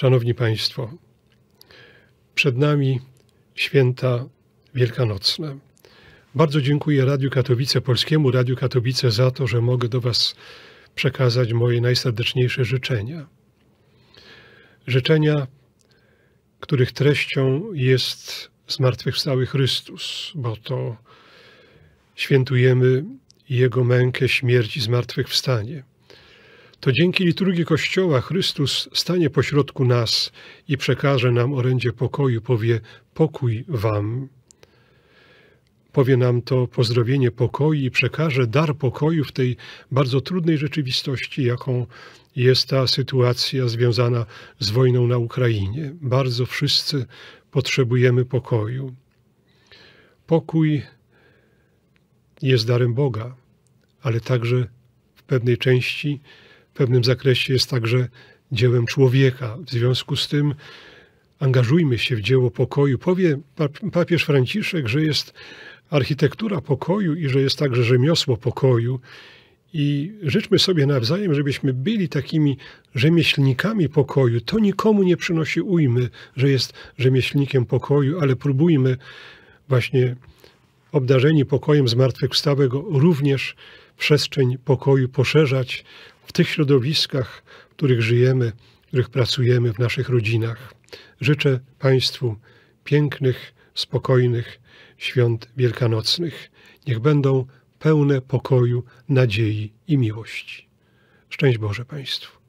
Szanowni Państwo, przed nami święta wielkanocne. Bardzo dziękuję Radiu Katowice, Polskiemu Radiu Katowice za to, że mogę do Was przekazać moje najserdeczniejsze życzenia. Życzenia, których treścią jest zmartwychwstały Chrystus, bo to świętujemy Jego mękę, śmierć i zmartwychwstanie to dzięki liturgii Kościoła Chrystus stanie pośrodku nas i przekaże nam orędzie pokoju, powie pokój wam. Powie nam to pozdrowienie pokoju i przekaże dar pokoju w tej bardzo trudnej rzeczywistości, jaką jest ta sytuacja związana z wojną na Ukrainie. Bardzo wszyscy potrzebujemy pokoju. Pokój jest darem Boga, ale także w pewnej części pewnym zakresie jest także dziełem człowieka. W związku z tym angażujmy się w dzieło pokoju. Powie papież Franciszek, że jest architektura pokoju i że jest także rzemiosło pokoju. I życzmy sobie nawzajem, żebyśmy byli takimi rzemieślnikami pokoju. To nikomu nie przynosi ujmy, że jest rzemieślnikiem pokoju, ale próbujmy właśnie obdarzeni pokojem zmartwychwstałego również przestrzeń pokoju poszerzać, w tych środowiskach, w których żyjemy, w których pracujemy, w naszych rodzinach. Życzę Państwu pięknych, spokojnych świąt wielkanocnych. Niech będą pełne pokoju, nadziei i miłości. Szczęść Boże Państwu.